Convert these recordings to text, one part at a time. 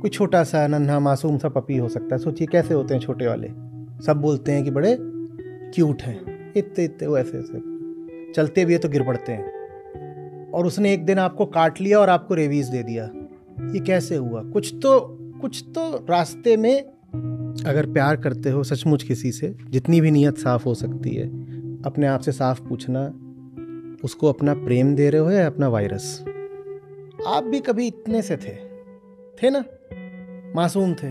कोई छोटा सा नन्हा मासूम सा पपी हो सकता है सोचिए कैसे होते हैं छोटे वाले सब बोलते हैं कि बड़े क्यूट हैं इतने इतने वो ऐसे ऐसे चलते भी है तो गिर पड़ते हैं और उसने एक दिन आपको काट लिया और आपको रेवीज़ दे दिया ये कैसे हुआ कुछ तो कुछ तो रास्ते में अगर प्यार करते हो सचमुच किसी से जितनी भी नीयत साफ़ हो सकती है अपने आप से साफ पूछना उसको अपना प्रेम दे रहे हो या अपना वायरस आप भी कभी इतने से थे थे ना मासूम थे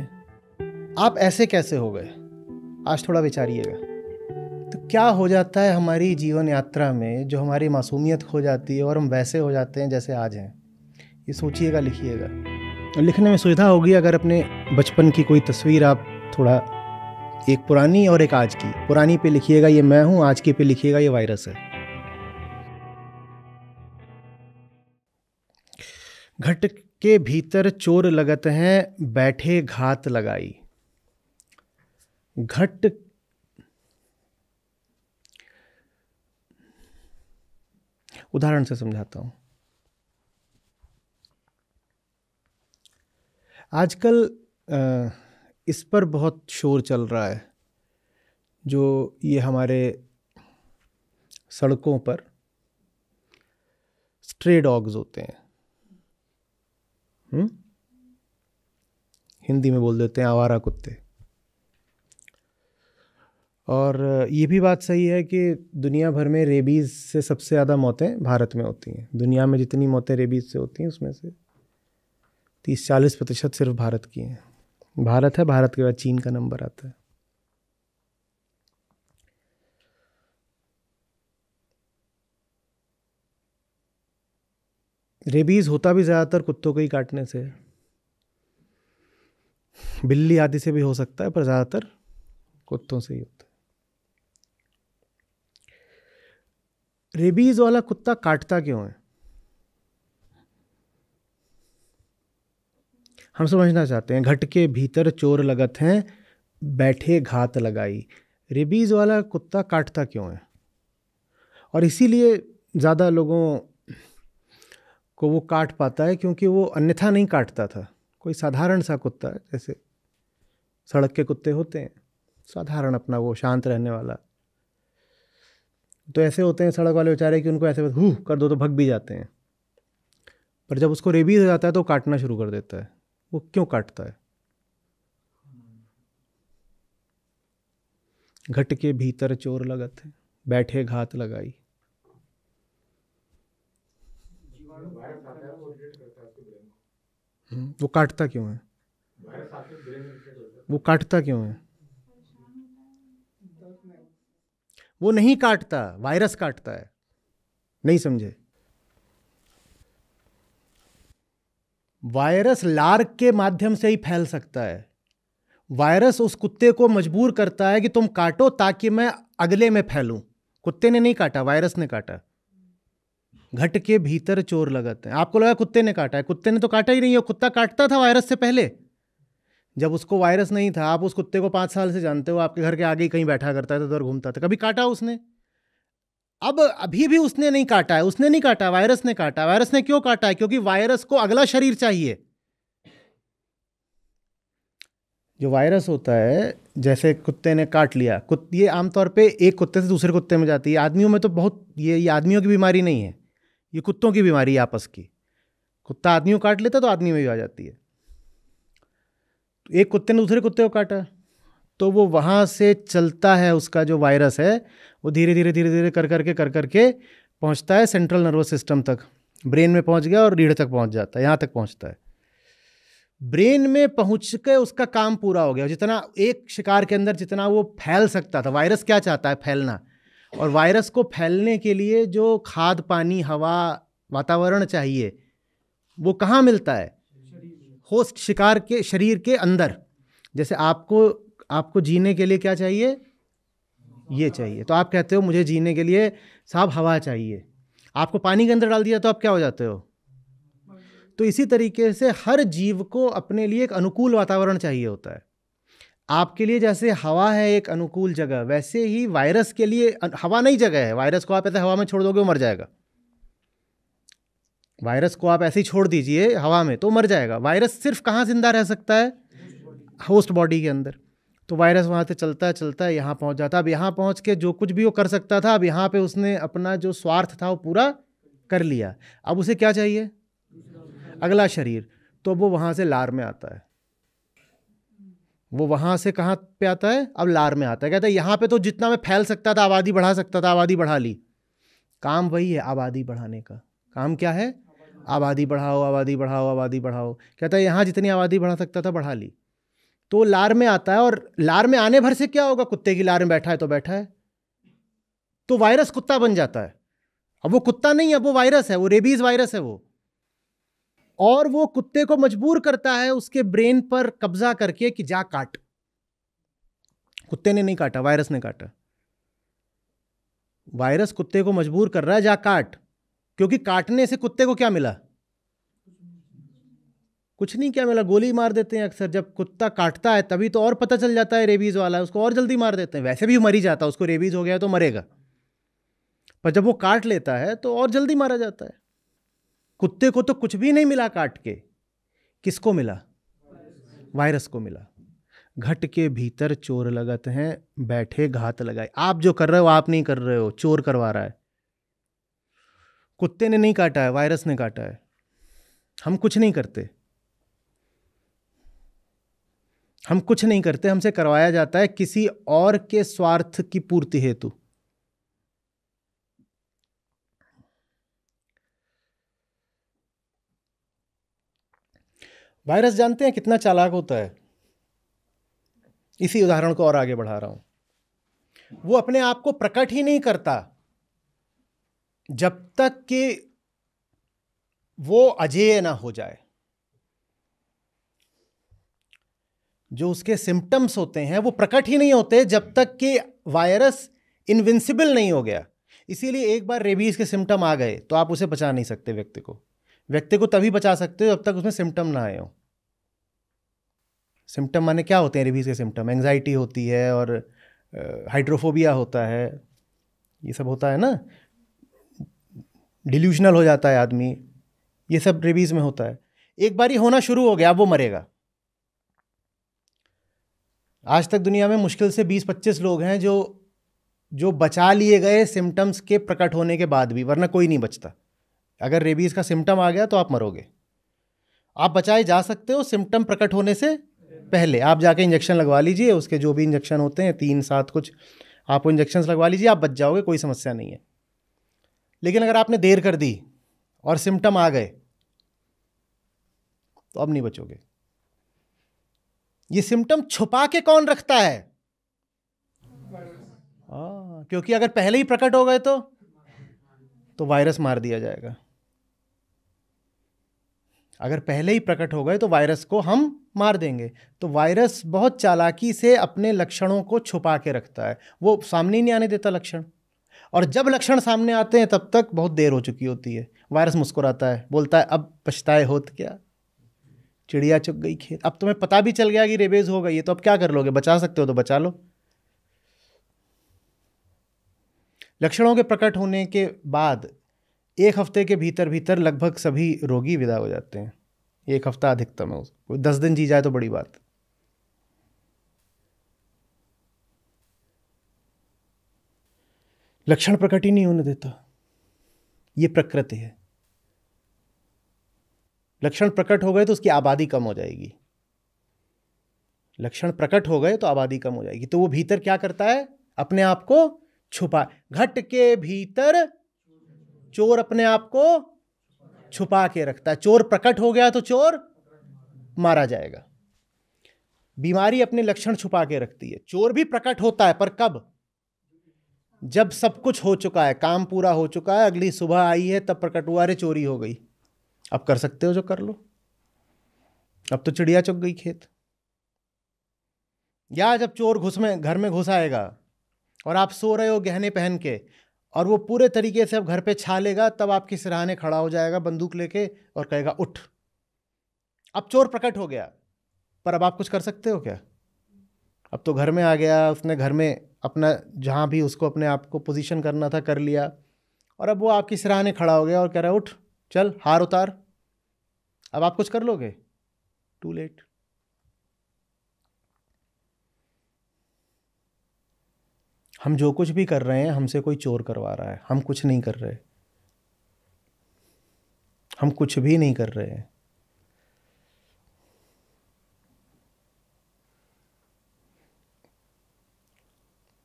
आप ऐसे कैसे हो गए आज थोड़ा विचारिएगा तो क्या हो जाता है हमारी जीवन यात्रा में जो हमारी मासूमियत खो जाती है और हम वैसे हो जाते हैं जैसे आज हैं ये सोचिएगा लिखिएगा लिखने में सुविधा होगी अगर अपने बचपन की कोई तस्वीर आप थोड़ा एक पुरानी और एक आज की पुरानी पे लिखिएगा ये मैं हूँ आज की पे लिखिएगा ये वायरस है घट के भीतर चोर लगत हैं बैठे घात लगाई घट उदाहरण से समझाता हूं आजकल इस पर बहुत शोर चल रहा है जो ये हमारे सड़कों पर स्ट्रे डॉग्स होते हैं हम्म? हिंदी में बोल देते हैं आवारा कुत्ते और ये भी बात सही है कि दुनिया भर में रेबीज़ से सबसे ज़्यादा मौतें भारत में होती हैं दुनिया में जितनी मौतें रेबीज़ से होती हैं उसमें से तीस चालीस प्रतिशत सिर्फ भारत की हैं भारत है भारत के बाद चीन का नंबर आता है रेबीज़ होता भी ज़्यादातर कुत्तों को ही काटने से बिल्ली आदि से भी हो सकता है पर ज़्यादातर कुत्तों से ही होता है रेबीज़ वाला कुत्ता काटता क्यों है हम समझना चाहते हैं घट के भीतर चोर लगत हैं बैठे घात लगाई रेबीज़ वाला कुत्ता काटता क्यों है और इसीलिए ज़्यादा लोगों को वो काट पाता है क्योंकि वो अन्यथा नहीं काटता था कोई साधारण सा कुत्ता जैसे सड़क के कुत्ते होते हैं साधारण अपना वो शांत रहने वाला तो ऐसे होते हैं सड़क वाले बेचारे कि उनको ऐसे बस हु कर दो तो भग भी जाते हैं पर जब उसको रेबीज हो जाता है तो काटना शुरू कर देता है वो क्यों काटता है घट के भीतर चोर लगत है बैठे घात लगाई हम्म, वो काटता क्यों है वो काटता क्यों है वो नहीं काटता वायरस काटता है नहीं समझे वायरस लार्क के माध्यम से ही फैल सकता है वायरस उस कुत्ते को मजबूर करता है कि तुम काटो ताकि मैं अगले में फैलूं कुत्ते ने नहीं काटा वायरस ने काटा घट के भीतर चोर लगाते हैं आपको लगा कुत्ते ने काटा है कुत्ते ने तो काटा ही नहीं है कुत्ता काटता था वायरस से पहले जब उसको वायरस नहीं था आप उस कुत्ते को पाँच साल से जानते हो आपके घर के आगे ही कहीं बैठा करता था उधर तो घूमता था कभी काटा उसने अब अभी भी उसने नहीं काटा है उसने नहीं काटा वायरस ने काटा वायरस ने क्यों काटा है क्योंकि वायरस को अगला शरीर चाहिए जो वायरस होता है जैसे कुत्ते ने काट लिया कुत्ते ये आमतौर पे एक कुत्ते से दूसरे कुत्ते में जाती है आदमियों में तो बहुत ये, ये आदमियों की बीमारी नहीं है ये कुत्तों की बीमारी है आपस की कुत्ता आदमी को काट लेता तो आदमी में भी आ जाती है तो एक कुत्ते ने दूसरे कुत्ते को काटा तो वो वहाँ से चलता है उसका जो वायरस है वो धीरे धीरे धीरे धीरे कर करके कर करके पहुँचता है सेंट्रल नर्वस सिस्टम तक ब्रेन में पहुँच गया और रीढ़ तक पहुँच जाता है यहाँ तक पहुँचता है ब्रेन में पहुँच के उसका काम पूरा हो गया जितना एक शिकार के अंदर जितना वो फैल सकता था वायरस क्या चाहता है फैलना और वायरस को फैलने के लिए जो खाद पानी हवा वातावरण चाहिए वो कहाँ मिलता है होस्ट शिकार के शरीर के अंदर जैसे आपको आपको जीने के लिए क्या चाहिए ये चाहिए तो आप कहते हो मुझे जीने के लिए साफ हवा चाहिए आपको पानी के अंदर डाल दिया तो आप क्या हो जाते हो तो इसी तरीके से हर जीव को अपने लिए एक अनुकूल वातावरण चाहिए होता है आपके लिए जैसे हवा है एक अनुकूल जगह वैसे ही वायरस के लिए हवा नहीं जगह है वायरस को आप ऐसे हवा में छोड़ दोगे वो मर जाएगा वायरस को आप ऐसे ही छोड़ दीजिए हवा में तो मर जाएगा वायरस सिर्फ कहाँ जिंदा रह सकता है होस्ट बॉडी के अंदर तो वायरस वहाँ से चलता है चलता है यहाँ पहुँच जाता अब यहाँ पहुँच के जो कुछ भी वो कर सकता था अब यहाँ पे उसने अपना जो स्वार्थ था वो पूरा कर लिया अब उसे क्या चाहिए अगला शरीर तो वो वहाँ से लार में आता है वो वहां से कहाँ पे आता है अब लार में आता है कहता है यहां पे तो जितना मैं फैल सकता था आबादी बढ़ा सकता था आबादी बढ़ा ली काम वही है आबादी बढ़ाने का काम क्या है आबादी बढ़ाओ आबादी बढ़ाओ आबादी बढ़ाओ कहता है यहां जितनी आबादी बढ़ा सकता था बढ़ा ली तो लार में आता है और लार में आने भर से क्या होगा कुत्ते की लार में बैठा है तो बैठा है तो वायरस कुत्ता बन जाता है अब वो कुत्ता नहीं है वो वायरस है वो रेबीज़ वायरस है वो और वो कुत्ते को मजबूर करता है उसके ब्रेन पर कब्जा करके कि जा काट कुत्ते ने नहीं काटा वायरस ने काटा वायरस कुत्ते को मजबूर कर रहा है जा काट क्योंकि काटने से कुत्ते को क्या मिला कुछ नहीं क्या मिला गोली मार देते हैं अक्सर जब कुत्ता काटता है तभी तो और पता चल जाता है रेबीज़ वाला है उसको और जल्दी मार देते हैं वैसे भी मर ही जाता है उसको रेबीज़ हो गया तो मरेगा पर जब वो काट लेता है तो और जल्दी मारा जाता है कुत्ते को तो कुछ भी नहीं मिला काट के किसको मिला वायरस को मिला घट के भीतर चोर लगत हैं बैठे घात लगाए आप जो कर रहे हो आप नहीं कर रहे हो चोर करवा रहा है कुत्ते ने नहीं काटा है वायरस ने काटा है हम कुछ नहीं करते हम कुछ नहीं करते हमसे करवाया जाता है किसी और के स्वार्थ की पूर्ति हेतु वायरस जानते हैं कितना चालाक होता है इसी उदाहरण को और आगे बढ़ा रहा हूं वो अपने आप को प्रकट ही नहीं करता जब तक कि वो अजेय ना हो जाए जो उसके सिम्टम्स होते हैं वो प्रकट ही नहीं होते जब तक कि वायरस इनविंसिबल नहीं हो गया इसीलिए एक बार रेबीज़ के सिम्टम आ गए तो आप उसे बचा नहीं सकते व्यक्ति को व्यक्ति को तभी बचा सकते हो जब तक उसमें सिम्टम ना आए हों सिम्टम माने क्या होते हैं रेबीज़ के सिम्टम एंगजाइटी होती है और हाइड्रोफोबिया होता है ये सब होता है ना डिल्यूशनल हो जाता है आदमी ये सब रेबीज़ में होता है एक बार ही होना शुरू हो गया अब वो मरेगा आज तक दुनिया में मुश्किल से 20-25 लोग हैं जो जो बचा लिए गए सिम्टम्स के प्रकट होने के बाद भी वरना कोई नहीं बचता अगर रेबीज़ का सिम्टम आ गया तो आप मरोगे आप बचाए जा सकते हो सिम्टम प्रकट होने से पहले आप जाके इंजेक्शन लगवा लीजिए उसके जो भी इंजेक्शन होते हैं तीन सात कुछ आप वो इंजेक्शन लगवा लीजिए आप बच जाओगे कोई समस्या नहीं है लेकिन अगर आपने देर कर दी और सिम्टम आ गए तो अब नहीं बचोगे ये सिम्टम छुपा के कौन रखता है आ, हाँ, क्योंकि अगर पहले ही प्रकट हो गए तो तो वायरस मार दिया जाएगा अगर पहले ही प्रकट हो गए तो वायरस को हम मार देंगे तो वायरस बहुत चालाकी से अपने लक्षणों को छुपा के रखता है वो सामने ही नहीं आने देता लक्षण और जब लक्षण सामने आते हैं तब तक बहुत देर हो चुकी होती है वायरस मुस्कुराता है बोलता है अब पछताए हो तो क्या चिड़िया चुप गई खेत अब तुम्हें पता भी चल गया कि रेबेज हो गई है तो अब क्या कर लोगे बचा सकते हो तो बचा लो लक्षणों के प्रकट होने के बाद एक हफ्ते के भीतर भीतर लगभग सभी रोगी विदा हो जाते हैं एक हफ्ता अधिकतम है उसको दस दिन जी जाए तो बड़ी बात लक्षण प्रकट ही नहीं होने देता ये प्रकृति है लक्षण प्रकट हो गए तो उसकी आबादी कम हो जाएगी लक्षण प्रकट हो गए तो आबादी कम हो जाएगी तो वो भीतर क्या करता है अपने आप को छुपा घट के भीतर चोर अपने आप को छुपा के रखता है चोर प्रकट हो गया तो चोर मारा जाएगा बीमारी अपने लक्षण छुपा के रखती है चोर भी प्रकट होता है पर कब जब सब कुछ हो चुका है काम पूरा हो चुका है अगली सुबह आई है तब प्रकट हुआ अरे चोरी हो गई अब कर सकते हो जो कर लो अब तो चिड़िया चुग गई खेत या जब चोर घुस में घर में घुस आएगा और आप सो रहे हो गहने पहन के और वो पूरे तरीके से अब घर पे छा लेगा तब आपकी सराहने खड़ा हो जाएगा बंदूक लेके और कहेगा उठ अब चोर प्रकट हो गया पर अब आप कुछ कर सकते हो क्या अब तो घर में आ गया उसने घर में अपना जहाँ भी उसको अपने आप को पोजीशन करना था कर लिया और अब वो आपकी सिराहने खड़ा हो गया और कह रहा है उठ चल हार उतार अब आप कुछ कर लोगे टू लेट हम जो कुछ भी कर रहे हैं हमसे कोई चोर करवा रहा है हम कुछ नहीं कर रहे हम कुछ भी नहीं कर रहे हैं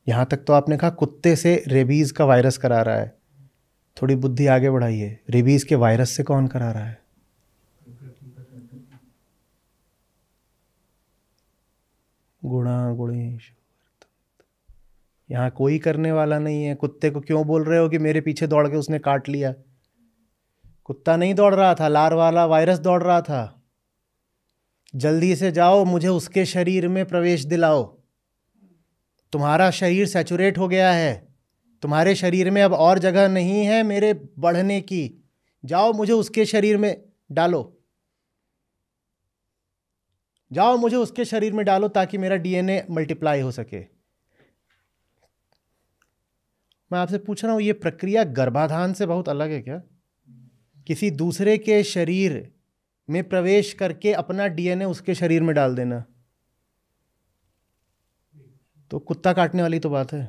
यहां तक तो आपने कहा कुत्ते से रेबीज़ का वायरस करा रहा है थोड़ी बुद्धि आगे बढ़ाइए रेबीज़ के वायरस से कौन करा रहा है गुणा गुणेश यहाँ कोई करने वाला नहीं है कुत्ते को क्यों बोल रहे हो कि मेरे पीछे दौड़ के उसने काट लिया कुत्ता नहीं दौड़ रहा था लार वाला वायरस दौड़ रहा था जल्दी से जाओ मुझे उसके शरीर में प्रवेश दिलाओ तुम्हारा शरीर सेचुरेट हो गया है तुम्हारे शरीर में अब और जगह नहीं है मेरे बढ़ने की जाओ मुझे उसके शरीर में डालो जाओ मुझे उसके शरीर में डालो ताकि मेरा डीएनए मल्टीप्लाई हो सके मैं आपसे पूछ रहा हूँ ये प्रक्रिया गर्भाधान से बहुत अलग है क्या किसी दूसरे के शरीर में प्रवेश करके अपना डीएनए उसके शरीर में डाल देना तो कुत्ता काटने वाली तो बात है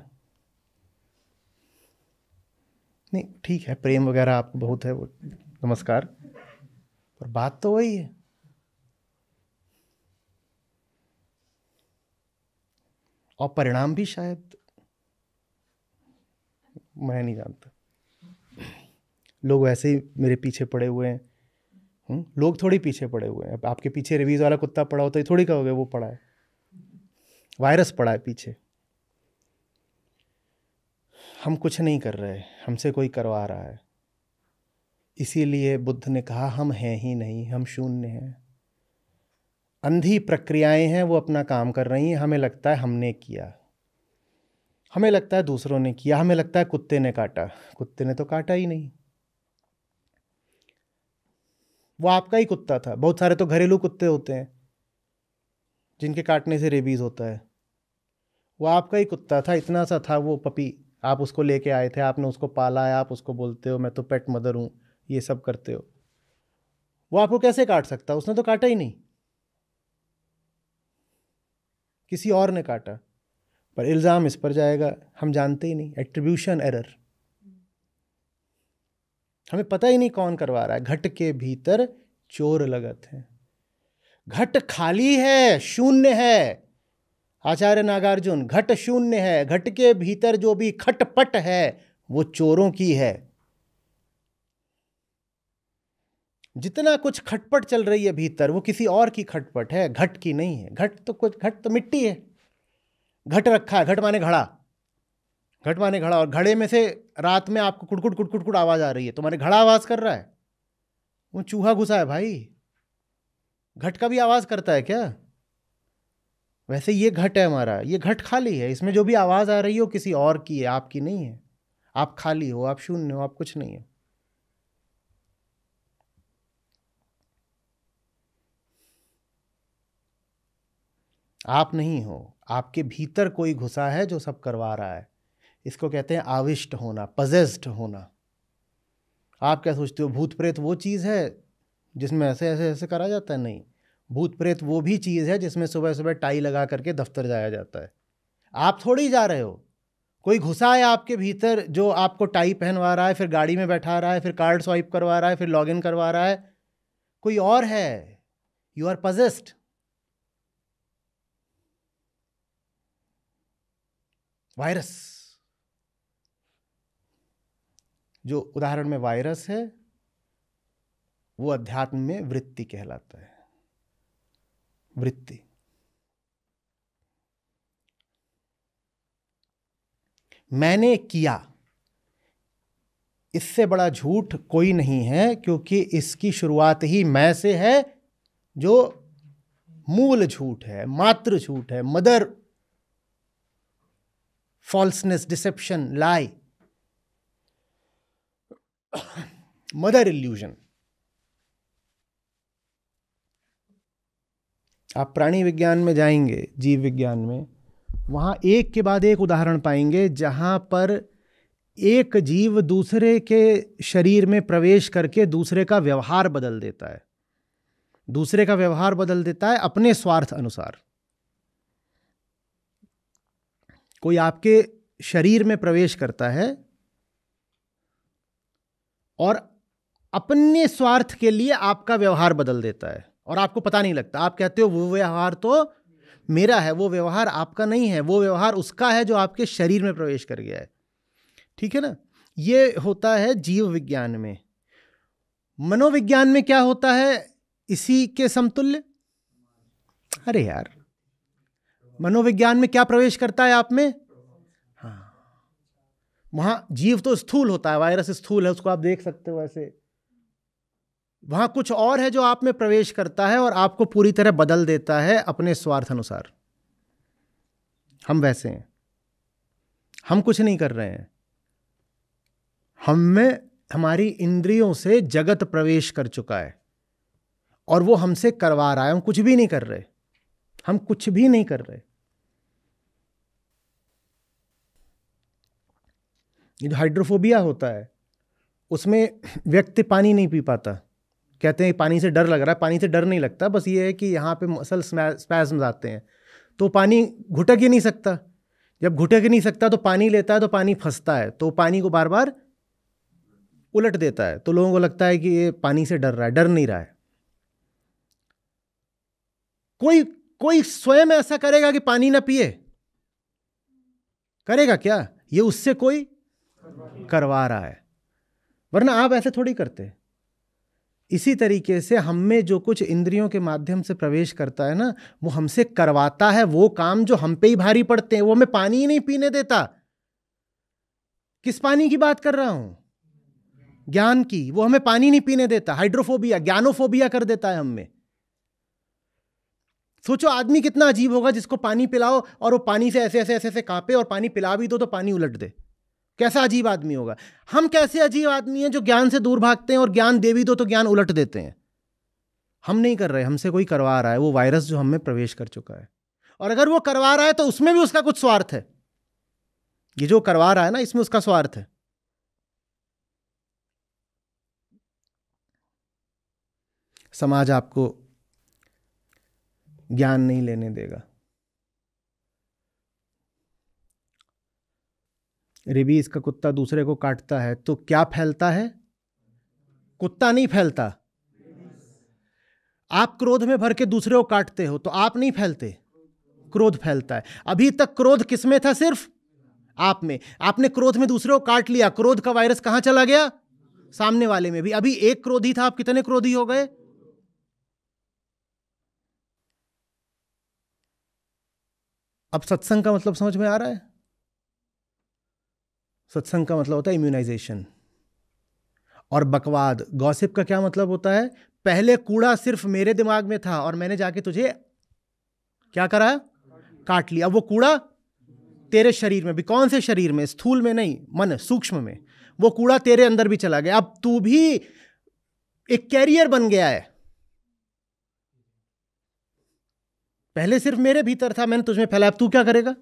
नहीं ठीक है प्रेम वगैरह आपको बहुत है वो नमस्कार पर बात तो वही है और परिणाम भी शायद मैं नहीं जानता लोग वैसे ही मेरे पीछे पड़े हुए हैं हम्म, लोग थोड़ी पीछे पड़े हुए हैं आपके पीछे रिव्यूज़ वाला कुत्ता पड़ा होता तो है थोड़ी कहोगे हो गया वो पड़ा है वायरस पड़ा है पीछे हम कुछ नहीं कर रहे हमसे कोई करवा रहा है इसीलिए बुद्ध ने कहा हम हैं ही नहीं हम शून्य हैं अंधी प्रक्रियाएं हैं वो अपना काम कर रही हैं हमें लगता है हमने किया हमें लगता है दूसरों ने किया हमें लगता है कुत्ते ने काटा कुत्ते ने तो काटा ही नहीं वो आपका ही कुत्ता था बहुत सारे तो घरेलू कुत्ते होते हैं जिनके काटने से रेबीज़ होता है वो आपका ही कुत्ता था इतना सा था वो पपी आप उसको लेके आए थे आपने उसको पाला है आप उसको बोलते हो मैं तो पेट मदर हूँ ये सब करते हो वो आपको कैसे काट सकता उसने तो काटा ही नहीं किसी और ने काटा पर इल्ज़ाम इस पर जाएगा हम जानते ही नहीं एट्रीब्यूशन एरर हमें पता ही नहीं कौन करवा रहा है घट के भीतर चोर लगत है घट खाली है शून्य है आचार्य नागार्जुन घट शून्य है घट के भीतर जो भी खटपट है वो चोरों की है जितना कुछ खटपट चल रही है भीतर वो किसी और की खटपट है घट की नहीं है घट तो कुछ घट तो मिट्टी है घट रखा है घट माने घड़ा घट माने घड़ा और घड़े में से रात में आपको कुटकुट कुटकुट कुट आवाज़ आ रही है तुम्हारे घड़ा आवाज़ कर रहा है वो चूहा घुसा है भाई घट का भी आवाज़ करता है क्या वैसे ये घट है हमारा ये घट खाली है इसमें जो भी आवाज़ आ रही हो किसी और की है आपकी नहीं है आप खाली हो आप शून्य हो आप कुछ नहीं हो आप नहीं हो आपके भीतर कोई घुसा है जो सब करवा रहा है इसको कहते हैं आविष्ट होना पजेस्ड होना आप क्या सोचते हो भूत प्रेत वो चीज़ है जिसमें ऐसे ऐसे ऐसे करा जाता है नहीं भूत प्रेत वो भी चीज़ है जिसमें सुबह सुबह टाई लगा करके दफ्तर जाया जाता है आप थोड़ी जा रहे हो कोई घुसा है आपके भीतर जो आपको टाई पहनवा रहा है फिर गाड़ी में बैठा रहा है फिर कार्ड स्वाइप करवा रहा है फिर लॉग करवा रहा है कोई और है यू आर पजेस्ड वायरस जो उदाहरण में वायरस है वो अध्यात्म में वृत्ति कहलाता है वृत्ति मैंने किया इससे बड़ा झूठ कोई नहीं है क्योंकि इसकी शुरुआत ही मैं से है जो मूल झूठ है मात्र झूठ है mother falseness deception lie mother illusion आप प्राणी विज्ञान में जाएंगे जीव विज्ञान में वहां एक के बाद एक उदाहरण पाएंगे जहां पर एक जीव दूसरे के शरीर में प्रवेश करके दूसरे का व्यवहार बदल देता है दूसरे का व्यवहार बदल देता है अपने स्वार्थ अनुसार कोई आपके शरीर में प्रवेश करता है और अपने स्वार्थ के लिए आपका व्यवहार बदल देता है और आपको पता नहीं लगता आप कहते हो वो व्यवहार तो मेरा है वो व्यवहार आपका नहीं है वो व्यवहार उसका है जो आपके शरीर में प्रवेश कर गया है ठीक है ना ये होता है जीव विज्ञान में मनोविज्ञान में क्या होता है इसी के समतुल्य अरे यार मनोविज्ञान में क्या प्रवेश करता है आप में हाँ वहां जीव तो स्थूल होता है वायरस स्थूल है उसको आप देख सकते हो ऐसे वहां कुछ और है जो आप में प्रवेश करता है और आपको पूरी तरह बदल देता है अपने स्वार्थ अनुसार हम वैसे हैं हम कुछ नहीं कर रहे हैं हम में हमारी इंद्रियों से जगत प्रवेश कर चुका है और वो हमसे करवा रहा है हम कुछ भी नहीं कर रहे हम कुछ भी नहीं कर रहे ये जो हाइड्रोफोबिया होता है उसमें व्यक्ति पानी नहीं पी पाता कहते हैं पानी से डर लग रहा है पानी से डर नहीं लगता बस ये है कि यहाँ पे मसल स्पैज्म आते हैं तो पानी घुटक ही नहीं सकता जब घुटक ही नहीं सकता तो पानी लेता है तो पानी फंसता है तो पानी को बार बार उलट देता है तो लोगों को लगता है कि ये पानी से डर रहा है डर नहीं रहा है कोई कोई स्वयं ऐसा करेगा कि पानी ना पिए करेगा क्या ये उससे कोई करवा रहा है वरना आप ऐसे थोड़ी करते इसी तरीके से हम में जो कुछ इंद्रियों के माध्यम से प्रवेश करता है ना वो हमसे करवाता है वो काम जो हम पे ही भारी पड़ते हैं वो हमें पानी ही नहीं पीने देता किस पानी की बात कर रहा हूं ज्ञान की वो हमें पानी नहीं पीने देता हाइड्रोफोबिया ज्ञानोफोबिया कर देता है हमें सोचो आदमी कितना अजीब होगा जिसको पानी पिलाओ और वो पानी से ऐसे ऐसे ऐसे ऐसे कांपे और पानी पिला भी दो तो पानी उलट दे कैसा अजीब आदमी होगा हम कैसे अजीब आदमी हैं जो ज्ञान से दूर भागते हैं और ज्ञान दे भी दो तो ज्ञान उलट देते हैं हम नहीं कर रहे हमसे कोई करवा रहा है वो वायरस जो हमें प्रवेश कर चुका है और अगर वो करवा रहा है तो उसमें भी उसका कुछ स्वार्थ है ये जो करवा रहा है ना इसमें उसका स्वार्थ है समाज आपको ज्ञान नहीं लेने देगा रिबी का कुत्ता दूसरे को काटता है तो क्या फैलता है कुत्ता नहीं फैलता आप क्रोध में भर के दूसरे को काटते हो तो आप नहीं फैलते क्रोध फैलता है अभी तक क्रोध किस में था सिर्फ आप में आपने क्रोध में दूसरे को काट लिया क्रोध का वायरस कहां चला गया सामने वाले में भी अभी एक क्रोधी था आप कितने क्रोधी हो गए अब सत्संग का मतलब समझ में आ रहा है सत्संग का मतलब होता है इम्यूनाइजेशन और बकवाद गॉसिप का क्या मतलब होता है पहले कूड़ा सिर्फ मेरे दिमाग में था और मैंने जाके तुझे क्या करा काट लिया वो कूड़ा तेरे शरीर में भी कौन से शरीर में स्थूल में नहीं मन सूक्ष्म में वो कूड़ा तेरे अंदर भी चला गया अब तू भी एक कैरियर बन गया है पहले सिर्फ मेरे भीतर था मैंने तुझमें फैलाया अब तू क्या करेगा